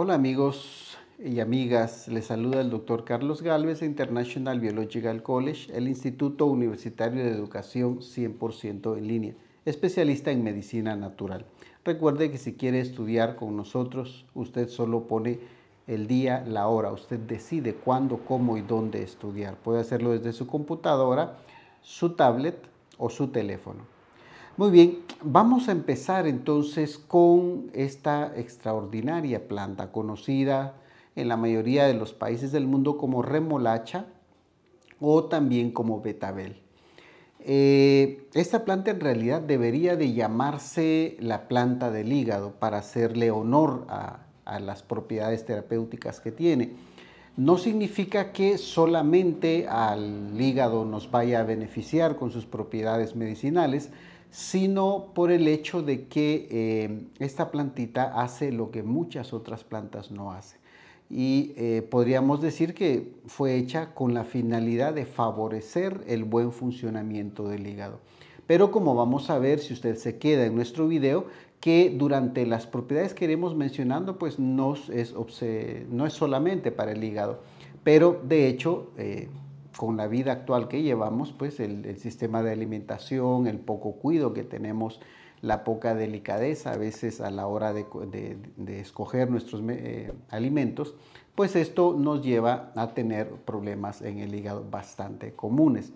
Hola amigos y amigas, les saluda el doctor Carlos Galvez, International Biological College, el Instituto Universitario de Educación 100% en línea, especialista en medicina natural. Recuerde que si quiere estudiar con nosotros, usted solo pone el día, la hora, usted decide cuándo, cómo y dónde estudiar. Puede hacerlo desde su computadora, su tablet o su teléfono. Muy bien, vamos a empezar entonces con esta extraordinaria planta conocida en la mayoría de los países del mundo como remolacha o también como betabel. Eh, esta planta en realidad debería de llamarse la planta del hígado para hacerle honor a las propiedades terapéuticas que tiene. No significa que solamente al hígado nos vaya a beneficiar con sus propiedades medicinales, sino por el hecho de que eh, esta plantita hace lo que muchas otras plantas no hacen. Y eh, podríamos decir que fue hecha con la finalidad de favorecer el buen funcionamiento del hígado. Pero como vamos a ver si usted se queda en nuestro video, que durante las propiedades que iremos mencionando, pues no es, no es solamente para el hígado, pero de hecho... Eh, con la vida actual que llevamos, pues el, sistema de alimentación, el poco cuido que tenemos, la poca delicadeza a veces a la hora de, escoger nuestros eh, alimentos, pues esto nos lleva a tener problemas en el hígado bastante comunes.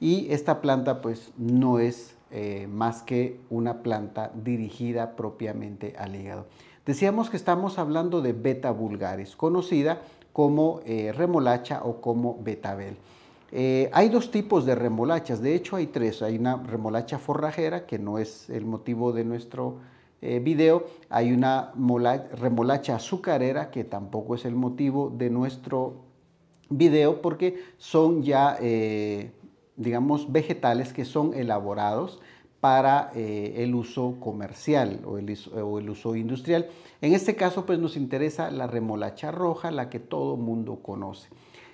Y esta planta pues no es eh, más que una planta dirigida propiamente al hígado. Decíamos que estamos hablando de beta vulgaris, conocida como eh, remolacha o como betabel. Eh, hay dos tipos de remolachas, de hecho hay tres. Hay una remolacha forrajera, que no es el motivo de nuestro eh, video. Hay una remolacha azucarera, que tampoco es el motivo de nuestro video, porque son ya, eh, digamos, vegetales que son elaborados para el uso comercial o el, o el, uso industrial. En este caso, pues nos interesa la remolacha roja, la que todo mundo conoce.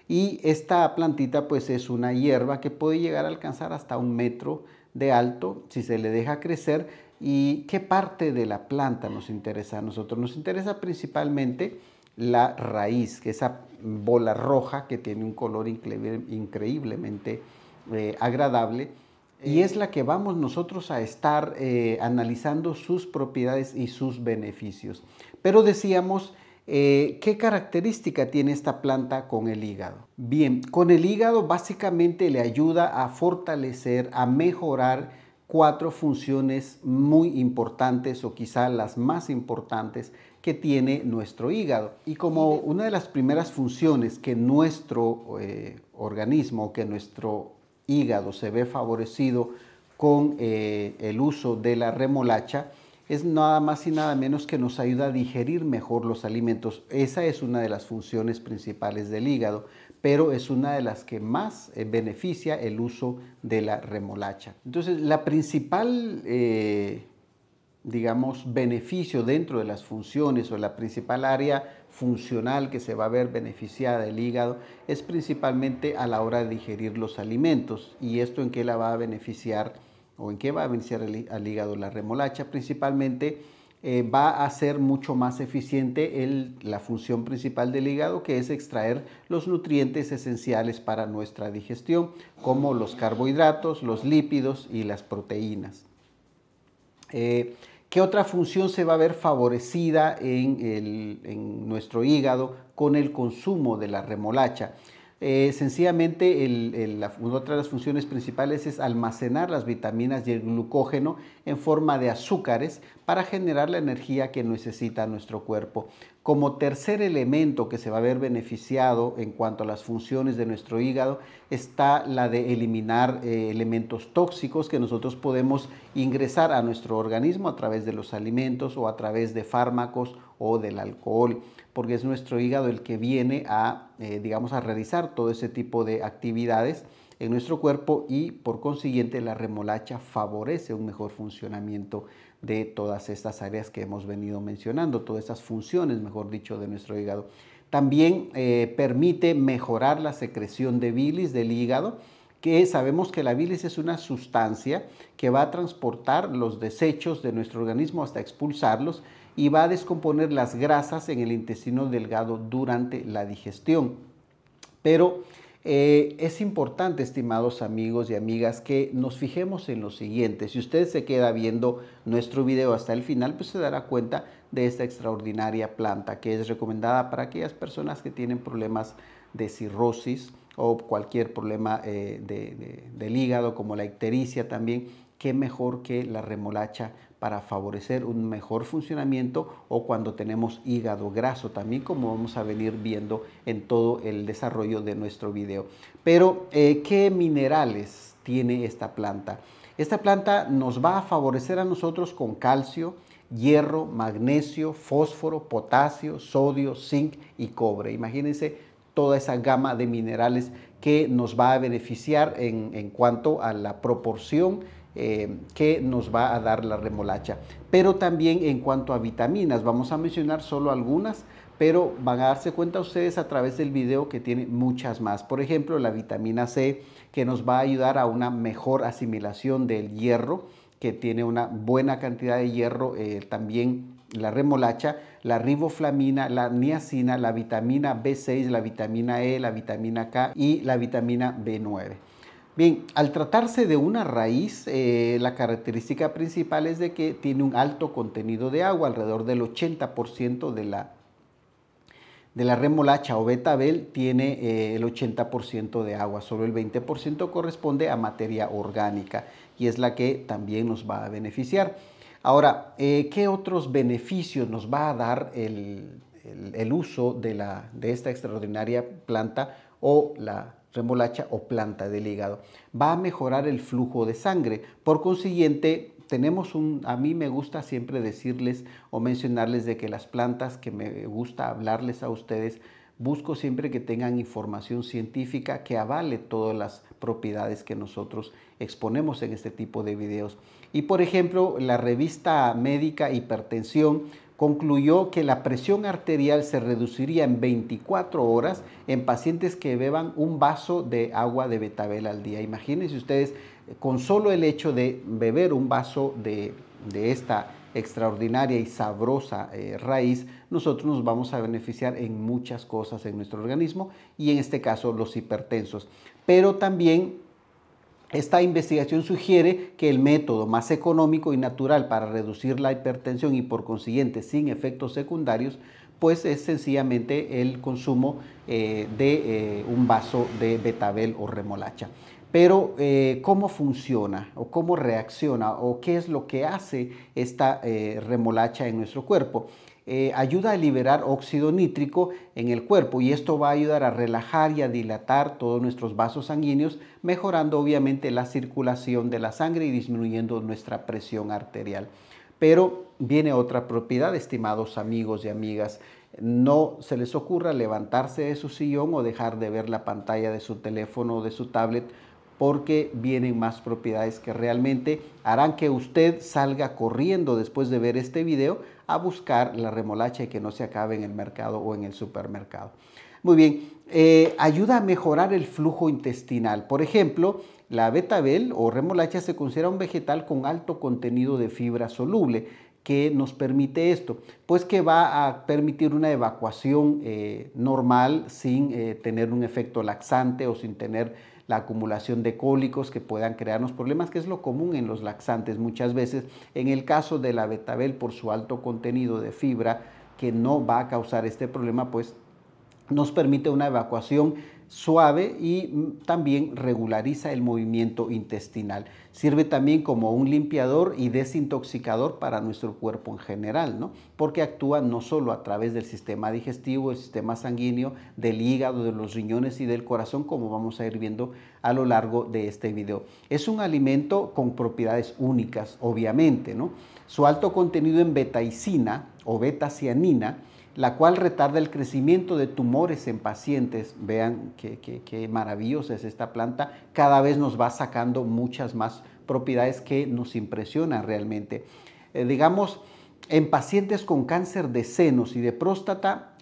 Y esta plantita pues es una hierba que puede llegar a alcanzar hasta un metro de alto si se le deja crecer. ¿Y qué parte de la planta nos interesa a nosotros? Nos interesa principalmente la raíz, que esa bola roja que tiene un color increíblemente eh, agradable y eh. es la que vamos nosotros a estar eh, analizando sus propiedades y sus beneficios. Pero decíamos eh, ¿Qué característica tiene esta planta con el hígado? Bien, con el hígado básicamente le ayuda a fortalecer, a mejorar cuatro funciones muy importantes o quizá las más importantes que tiene nuestro hígado. Y como una de las primeras funciones que nuestro eh, organismo, que nuestro hígado se ve favorecido con eh, el uso de la remolacha, es nada más y nada menos que nos ayuda a digerir mejor los alimentos. Esa es una de las funciones principales del hígado, pero es una de las que más eh, beneficia el uso de la remolacha. Entonces, la principal, eh, digamos, beneficio dentro de las funciones o la principal área funcional que se va a ver beneficiada del hígado es principalmente a la hora de digerir los alimentos. ¿Y esto en qué la va a beneficiar? o en qué va a beneficiar el, al hígado la remolacha, principalmente eh, va a ser mucho más eficiente la función principal del hígado, que es extraer los nutrientes esenciales para nuestra digestión, como los carbohidratos, los lípidos y las proteínas. Eh, ¿Qué otra función se va a ver favorecida en nuestro hígado con el consumo de la remolacha? Eh, sencillamente, otra de las funciones principales es almacenar las vitaminas y el glucógeno en forma de azúcares para generar la energía que necesita nuestro cuerpo. Como tercer elemento que se va a ver beneficiado en cuanto a las funciones de nuestro hígado está la de eliminar eh, elementos tóxicos que nosotros podemos ingresar a nuestro organismo a través de los alimentos o a través de fármacos o del alcohol porque es nuestro hígado el que viene a, eh, digamos, a realizar todo ese tipo de actividades en nuestro cuerpo y por consiguiente la remolacha favorece un mejor funcionamiento de todas estas áreas que hemos venido mencionando, todas estas funciones, mejor dicho, de nuestro hígado. También eh, permite mejorar la secreción de bilis del hígado, que sabemos que la bilis es una sustancia que va a transportar los desechos de nuestro organismo hasta expulsarlos y va a descomponer las grasas en el intestino delgado durante la digestión. Pero eh, es importante, estimados amigos y amigas, que nos fijemos en lo siguiente. Si usted se queda viendo nuestro video hasta el final, pues se dará cuenta de esta extraordinaria planta que es recomendada para aquellas personas que tienen problemas de cirrosis o cualquier problema eh, de, del hígado, como la ictericia también. que mejor que la remolacha para favorecer un mejor funcionamiento o cuando tenemos hígado graso también como vamos a venir viendo en todo el desarrollo de nuestro video. Pero, eh, ¿qué minerales tiene esta planta? Esta planta nos va a favorecer a nosotros con calcio, hierro, magnesio, fósforo, potasio, sodio, zinc y cobre. Imagínense toda esa gama de minerales que nos va a beneficiar en, en cuanto a la proporción eh, que nos va a dar la remolacha. Pero también en cuanto a vitaminas, vamos a mencionar solo algunas, pero van a darse cuenta ustedes a través del video que tiene muchas más. Por ejemplo, la vitamina C, que nos va a ayudar a una mejor asimilación del hierro, que tiene una buena cantidad de hierro, eh, también la remolacha, la riboflamina, la niacina, la vitamina B6, la vitamina E, la vitamina K y la vitamina B9. Bien, al tratarse de una raíz, eh, la característica principal es de que tiene un alto contenido de agua, alrededor del 80% de la, de la remolacha o betabel tiene eh, el 80% de agua, solo el 20% corresponde a materia orgánica y es la que también nos va a beneficiar. Ahora, eh, ¿qué otros beneficios nos va a dar el, el uso de, la, de esta extraordinaria planta o la remolacha o planta del hígado. Va a mejorar el flujo de sangre. Por consiguiente, tenemos un, a mí me gusta siempre decirles o mencionarles de que las plantas que me gusta hablarles a ustedes, busco siempre que tengan información científica que avale todas las propiedades que nosotros exponemos en este tipo de videos. Y por ejemplo, la revista médica Hipertensión concluyó que la presión arterial se reduciría en 24 horas en pacientes que beban un vaso de agua de betabel al día. Imagínense ustedes, eh, con solo el hecho de beber un vaso de, esta extraordinaria y sabrosa eh, raíz, nosotros nos vamos a beneficiar en muchas cosas en nuestro organismo y en este caso los hipertensos. Pero también esta investigación sugiere que el método más económico y natural para reducir la hipertensión y por consiguiente sin efectos secundarios, pues es sencillamente el consumo eh, de eh, un vaso de betabel o remolacha. Pero eh, ¿cómo funciona o cómo reacciona o qué es lo que hace esta remolacha en nuestro cuerpo? Eh, ayuda a liberar óxido nítrico en el cuerpo y esto va a ayudar a relajar y a dilatar todos nuestros vasos sanguíneos, mejorando obviamente la circulación de la sangre y disminuyendo nuestra presión arterial. Pero viene otra propiedad, estimados amigos y amigas. No se les ocurra levantarse de su sillón o dejar de ver la pantalla de su teléfono o de su tablet porque vienen más propiedades que realmente harán que usted salga corriendo después de ver este video a buscar la remolacha y que no se acabe en el mercado o en el supermercado. Muy bien, eh, ayuda a mejorar el flujo intestinal. Por ejemplo, la betabel o remolacha se considera un vegetal con alto contenido de fibra soluble. ¿Qué nos permite esto? Pues que va a permitir una evacuación eh, normal sin eh, tener un efecto laxante o sin tener la acumulación de cólicos que puedan crearnos problemas, que es lo común en los laxantes muchas veces. En el caso de la betabel, por su alto contenido de fibra, que no va a causar este problema, pues nos permite una evacuación suave y también regulariza el movimiento intestinal. Sirve también como un limpiador y desintoxicador para nuestro cuerpo en general, ¿no? Porque actúa no solo a través del sistema digestivo, del sistema sanguíneo, del hígado, de los riñones y del corazón, como vamos a ir viendo a lo largo de este video. Es un alimento con propiedades únicas, obviamente, ¿no? Su alto contenido en betaicina o betacianina la cual retarda el crecimiento de tumores en pacientes. Vean qué, maravillosa es esta planta. Cada vez nos va sacando muchas más propiedades que nos impresionan realmente. Eh, digamos, en pacientes con cáncer de senos y de próstata,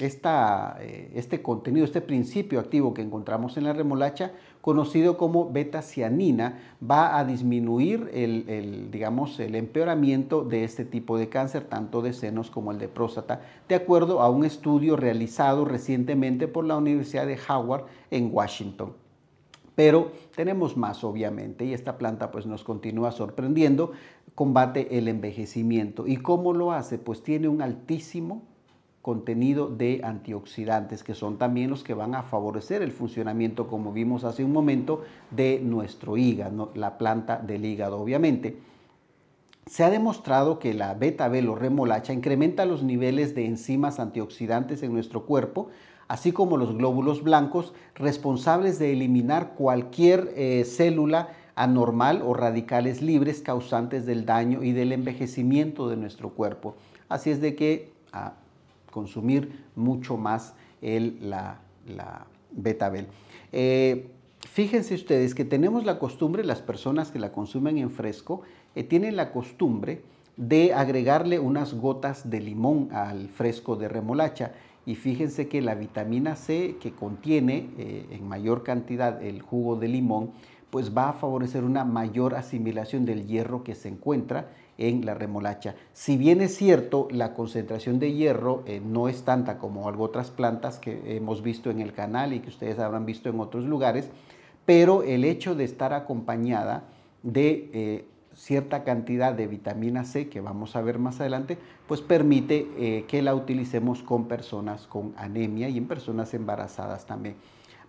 eh, este contenido, este principio activo que encontramos en la remolacha conocido como beta-cianina, va a disminuir el, el, digamos, el empeoramiento de este tipo de cáncer, tanto de senos como el de próstata, de acuerdo a un estudio realizado recientemente por la Universidad de Howard en Washington. Pero tenemos más, obviamente, y esta planta pues, nos continúa sorprendiendo, combate el envejecimiento. ¿Y cómo lo hace? Pues tiene un altísimo contenido de antioxidantes, que son también los que van a favorecer el funcionamiento, como vimos hace un momento, de nuestro hígado, la planta del hígado, obviamente. Se ha demostrado que la beta-bel o remolacha incrementa los niveles de enzimas antioxidantes en nuestro cuerpo, así como los glóbulos blancos responsables de eliminar cualquier eh, célula anormal o radicales libres causantes del daño y del envejecimiento de nuestro cuerpo. Así es de que ah, consumir mucho más el, la, betabel. Eh, fíjense ustedes que tenemos la costumbre, las personas que la consumen en fresco, eh, tienen la costumbre de agregarle unas gotas de limón al fresco de remolacha. Y fíjense que la vitamina C que contiene eh, en mayor cantidad el jugo de limón, pues va a favorecer una mayor asimilación del hierro que se encuentra en la remolacha. Si bien es cierto, la concentración de hierro eh, no es tanta como otras plantas que hemos visto en el canal y que ustedes habrán visto en otros lugares, pero el hecho de estar acompañada de eh, cierta cantidad de vitamina C que vamos a ver más adelante, pues permite eh, que la utilicemos con personas con anemia y en personas embarazadas también.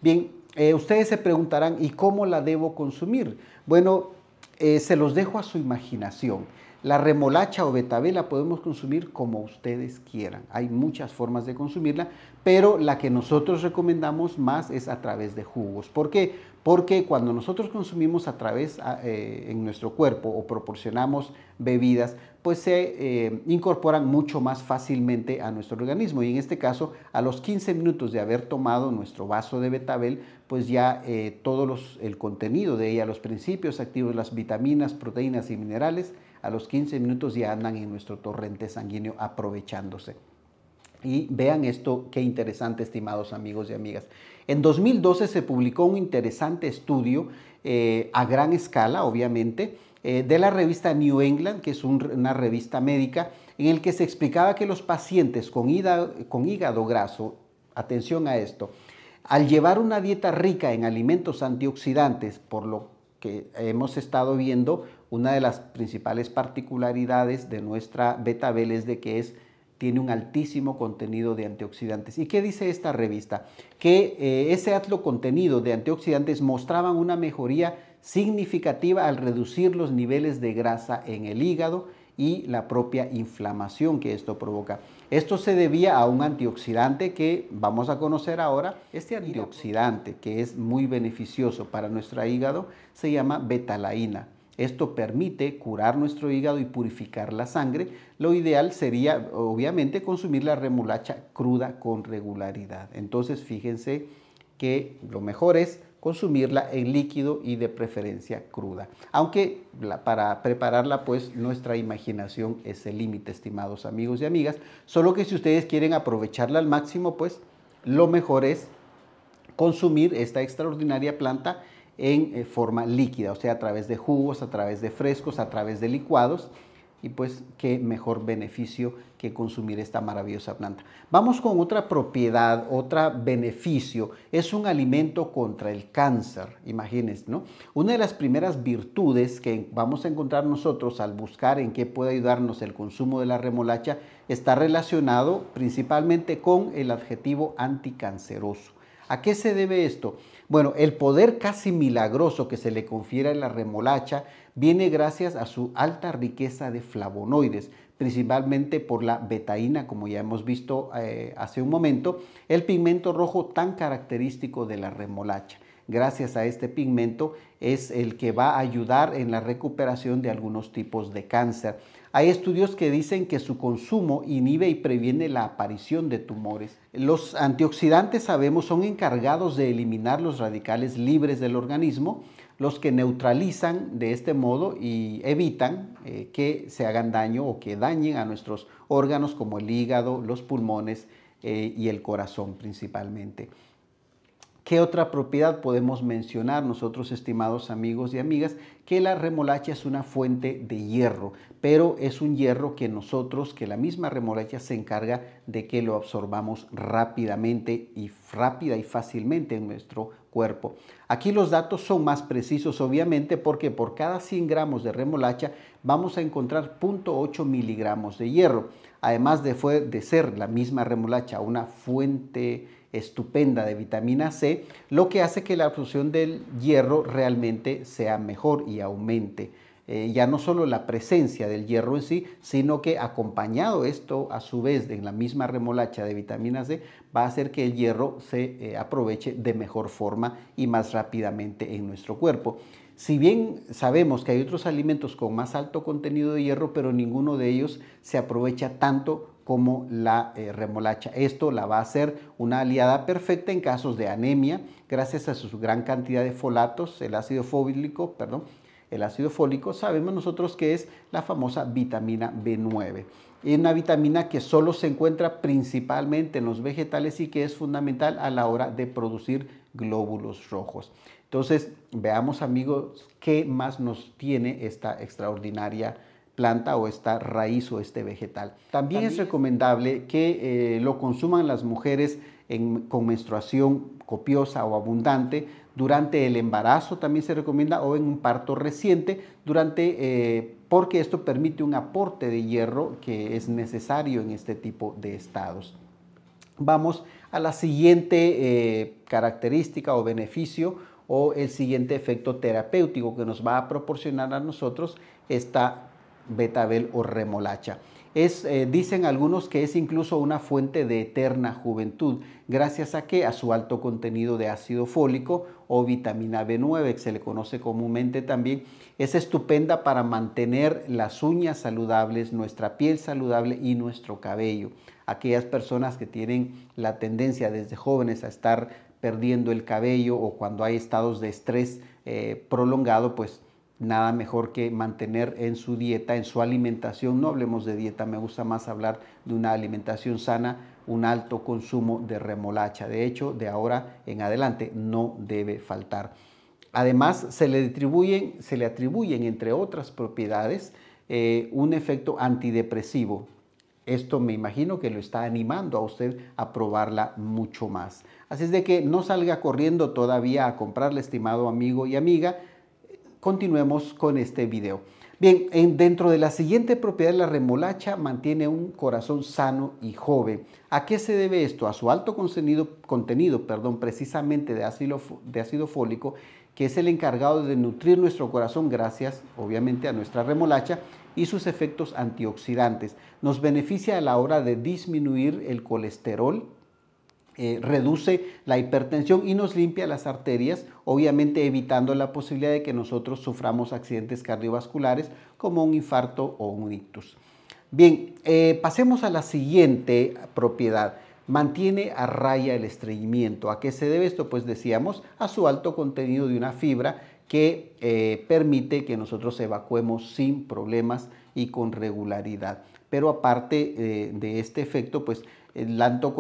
Bien, ustedes se preguntarán, ¿y cómo la debo consumir? Bueno, se los dejo a su imaginación. La remolacha o betabel la podemos consumir como ustedes quieran. Hay muchas formas de consumirla, pero la que nosotros recomendamos más es a través de jugos. ¿Por qué? Porque cuando nosotros consumimos a través eh, en nuestro cuerpo o proporcionamos bebidas, pues se eh, incorporan mucho más fácilmente a nuestro organismo. Y en este caso, a los 15 minutos de haber tomado nuestro vaso de betabel, pues ya eh, todo el contenido de ella, los principios activos, las vitaminas, proteínas y minerales, a los 15 minutos ya andan en nuestro torrente sanguíneo aprovechándose. Y vean esto, qué interesante, estimados amigos y amigas. En 2012 se publicó un interesante estudio eh, a gran escala, obviamente, eh, de la revista New England, que es una revista médica, en el que se explicaba que los pacientes con hígado graso, atención a esto, al llevar una dieta rica en alimentos antioxidantes, por lo que hemos estado viendo, una de las principales particularidades de nuestra betabel es de que tiene un altísimo contenido de antioxidantes. ¿Y qué dice esta revista? Que eh, ese alto contenido de antioxidantes mostraban una mejoría significativa al reducir los niveles de grasa en el hígado y la propia inflamación que esto provoca. Esto se debía a un antioxidante que vamos a conocer ahora. Este, este antioxidante que es muy beneficioso para nuestro hígado se llama betalaína. Esto permite curar nuestro hígado y purificar la sangre. Lo ideal sería, obviamente, consumir la remolacha cruda con regularidad. Entonces, fíjense que lo mejor es consumirla en líquido y de preferencia cruda. Aunque para prepararla, pues nuestra imaginación es el límite, estimados amigos y amigas. Solo que si ustedes quieren aprovecharla al máximo, pues lo mejor es consumir esta extraordinaria planta en eh, forma líquida, o sea, a través de jugos, a través de frescos, a través de licuados. Y pues qué mejor beneficio que consumir esta maravillosa planta. Vamos con otra propiedad, otro beneficio. Es un alimento contra el cáncer, imagínense, ¿no? Una de las primeras virtudes que vamos a encontrar nosotros al buscar en qué puede ayudarnos el consumo de la remolacha está relacionado principalmente con el adjetivo anticanceroso. ¿A qué se debe esto? Bueno, el poder casi milagroso que se le confiere a la remolacha viene gracias a su alta riqueza de flavonoides, principalmente por la betaína, como ya hemos visto eh, hace un momento, el pigmento rojo tan característico de la remolacha. Gracias a este pigmento es el que va a ayudar en la recuperación de algunos tipos de cáncer. Hay estudios que dicen que su consumo inhibe y previene la aparición de tumores. Los antioxidantes, sabemos, son encargados de eliminar los radicales libres del organismo, los que neutralizan de este modo y evitan eh, que se hagan daño o que dañen a nuestros órganos como el hígado, los pulmones eh, y el corazón principalmente. ¿Qué otra propiedad podemos mencionar nosotros, estimados amigos y amigas? Que la remolacha es una fuente de hierro, pero es un hierro que nosotros, que la misma remolacha se encarga de que lo absorbamos rápidamente y rápida y fácilmente en nuestro cuerpo. Aquí los datos son más precisos, obviamente, porque por cada 100 gramos de remolacha vamos a encontrar 0.8 miligramos de hierro además de, fue, de ser la misma remolacha una fuente estupenda de vitamina C, lo que hace que la absorción del hierro realmente sea mejor y aumente. Eh, ya no solo la presencia del hierro en sí, sino que acompañado esto a su vez en la misma remolacha de vitamina C, va a hacer que el hierro se eh, aproveche de mejor forma y más rápidamente en nuestro cuerpo. Si bien sabemos que hay otros alimentos con más alto contenido de hierro, pero ninguno de ellos se aprovecha tanto como la eh, remolacha. Esto la va a hacer una aliada perfecta en casos de anemia, gracias a su gran cantidad de folatos, el ácido fólico, perdón, el ácido fólico, sabemos nosotros que es la famosa vitamina B9. Es una vitamina que solo se encuentra principalmente en los vegetales y que es fundamental a la hora de producir glóbulos rojos. Entonces, veamos amigos qué más nos tiene esta extraordinaria planta o esta raíz o este vegetal. También, es recomendable que eh, lo consuman las mujeres con menstruación copiosa o abundante, durante el embarazo también se recomienda o en un parto reciente, durante, eh, porque esto permite un aporte de hierro que es necesario en este tipo de estados. Vamos a la siguiente eh, característica o beneficio o el siguiente efecto terapéutico que nos va a proporcionar a nosotros esta betabel o remolacha. Es, eh, dicen algunos que es incluso una fuente de eterna juventud, gracias a que a su alto contenido de ácido fólico o vitamina B9, que se le conoce comúnmente también, es estupenda para mantener las uñas saludables, nuestra piel saludable y nuestro cabello. Aquellas personas que tienen la tendencia desde jóvenes a estar perdiendo el cabello o cuando hay estados de estrés eh, prolongado, pues nada mejor que mantener en su dieta, en su alimentación, no hablemos de dieta, me gusta más hablar de una alimentación sana, un alto consumo de remolacha. De hecho, de ahora en adelante no debe faltar. Además, se le atribuyen, se le atribuyen entre otras propiedades, eh, un efecto antidepresivo. Esto me imagino que lo está animando a usted a probarla mucho más. Así es de que no salga corriendo todavía a comprarla, estimado amigo y amiga, continuemos con este video. Bien, dentro de la siguiente propiedad la remolacha mantiene un corazón sano y joven. ¿A qué se debe esto? A su alto contenido, contenido perdón, precisamente de de ácido fólico, que es el encargado de nutrir nuestro corazón gracias, obviamente, a nuestra remolacha y sus efectos antioxidantes. Nos beneficia a la hora de disminuir el colesterol, eh, reduce la hipertensión y nos limpia las arterias, obviamente evitando la posibilidad de que nosotros suframos accidentes cardiovasculares como un infarto o un ictus. Bien, eh, pasemos a la siguiente propiedad. Mantiene a raya el estreñimiento. ¿A qué se debe esto? Pues decíamos a su alto contenido de una fibra que eh, permite que nosotros evacuemos sin problemas y con regularidad. Pero aparte de este efecto, pues el alto,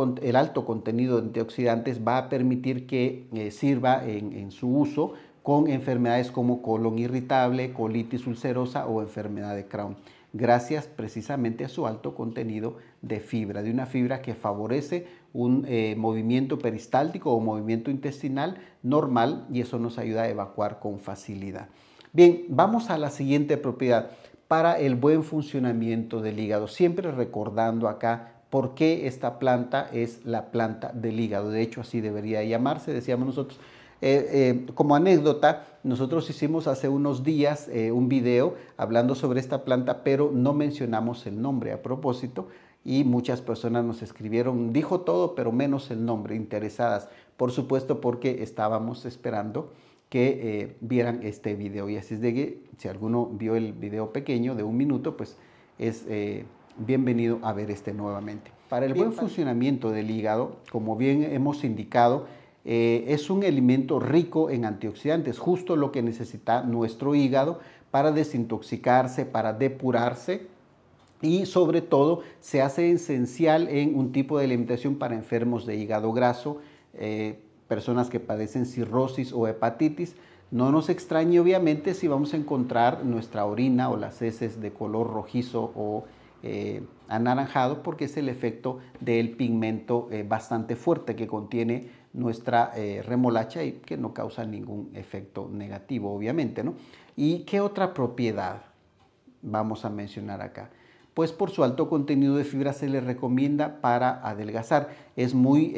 contenido de antioxidantes va a permitir que eh, sirva en, su uso con enfermedades como colon irritable, colitis ulcerosa o enfermedad de Crohn, gracias precisamente a su alto contenido de fibra, de una fibra que favorece un eh, movimiento peristáltico o movimiento intestinal normal y eso nos ayuda a evacuar con facilidad. Bien, vamos a la siguiente propiedad para el buen funcionamiento del hígado, siempre recordando acá por qué esta planta es la planta del hígado. De hecho, así debería llamarse, decíamos nosotros. Eh, eh, como anécdota, nosotros hicimos hace unos días eh, un video hablando sobre esta planta, pero no mencionamos el nombre a propósito y muchas personas nos escribieron, dijo todo, pero menos el nombre, interesadas, por supuesto, porque estábamos esperando que vieran este video. Y así es de que si alguno vio el video pequeño de un minuto, pues es bienvenido a ver este nuevamente. Para el buen funcionamiento del hígado, como bien hemos indicado, eh, es un alimento rico en antioxidantes, justo lo que necesita nuestro hígado para desintoxicarse, para depurarse y sobre todo se hace esencial en un tipo de alimentación para enfermos de hígado graso, eh, personas que padecen cirrosis o hepatitis. No nos extrañe obviamente si vamos a encontrar nuestra orina o las heces de color rojizo o eh, anaranjado porque es el efecto del pigmento eh, bastante fuerte que contiene nuestra eh, remolacha y que no causa ningún efecto negativo, obviamente, ¿no? ¿Y qué otra propiedad vamos a mencionar acá? Pues por su alto contenido de fibra se le recomienda para adelgazar. Es muy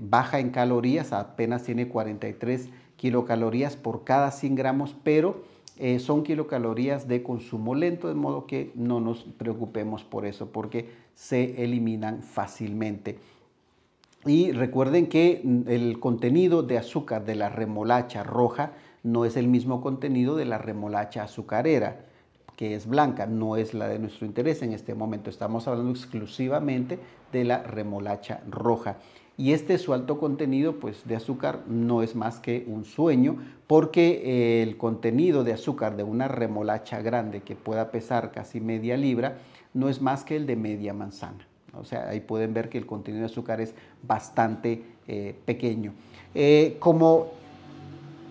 baja en calorías, apenas tiene 43 kilocalorías por cada 100 gramos, pero eh, son kilocalorías de consumo lento, de modo que no nos preocupemos por eso, porque se eliminan fácilmente. Y recuerden que el contenido de azúcar de la remolacha roja no es el mismo contenido de la remolacha azucarera, que es blanca, no es la de nuestro interés en este momento. Estamos hablando exclusivamente de la remolacha roja y este su alto contenido pues, de azúcar no es más que un sueño porque eh, el contenido de azúcar de una remolacha grande que pueda pesar casi media libra no es más que el de media manzana. O sea, ahí pueden ver que el contenido de azúcar es bastante eh, pequeño. Eh, como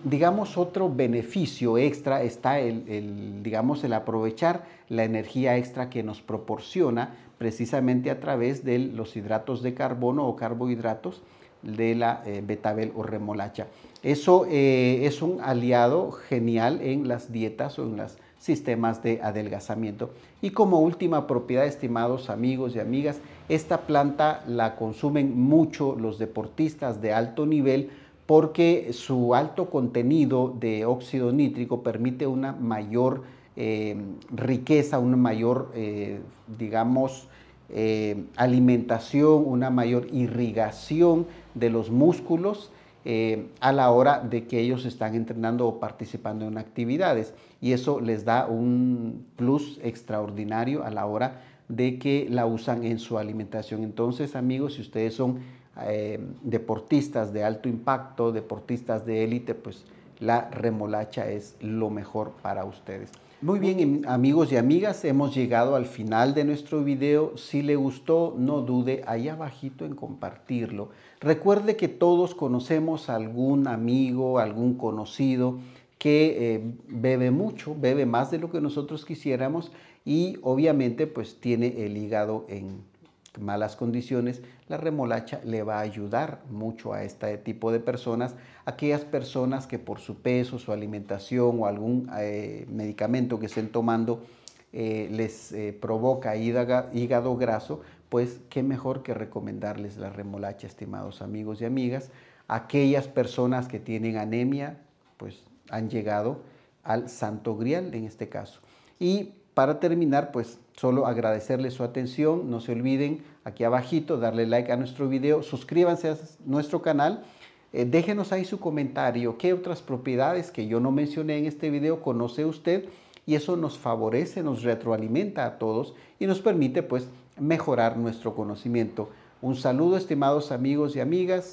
digamos, otro beneficio extra está el, digamos, el aprovechar la energía extra que nos proporciona precisamente a través de los hidratos de carbono o carbohidratos de la eh, betabel o remolacha. Eso eh, es un aliado genial en las dietas o en los sistemas de adelgazamiento. Y como última propiedad, estimados amigos y amigas, esta planta la consumen mucho los deportistas de alto nivel porque su alto contenido de óxido nítrico permite una mayor eh, riqueza, una mayor, eh, digamos, eh, alimentación, una mayor irrigación de los músculos a la hora de que ellos están entrenando o participando en actividades. Y eso les da un plus extraordinario a la hora de que la usan en su alimentación. Entonces, amigos, si ustedes son eh, deportistas de alto impacto, deportistas de élite, pues la remolacha es lo mejor para ustedes. Muy bien, amigos y amigas, hemos llegado al final de nuestro video. Si le gustó, no dude ahí abajito en compartirlo. Recuerde que todos conocemos algún amigo, algún conocido que eh, bebe mucho, bebe más de lo que nosotros quisiéramos y obviamente pues tiene el hígado en malas condiciones, la remolacha le va a ayudar mucho a este tipo de personas, aquellas personas que por su peso, su alimentación o algún eh, medicamento que estén tomando eh, les eh, provoca hígado graso, pues qué mejor que recomendarles la remolacha, estimados amigos y amigas. Aquellas personas que tienen anemia, pues han llegado al santo grial en este caso. Y para terminar, pues solo agradecerle su atención. No se olviden aquí abajito darle like a nuestro video, suscríbanse a nuestro canal. Eh, déjenos ahí su comentario, qué otras propiedades que yo no mencioné en este video conoce usted y eso nos favorece, nos retroalimenta a todos y nos permite pues mejorar nuestro conocimiento. Un saludo estimados amigos y amigas.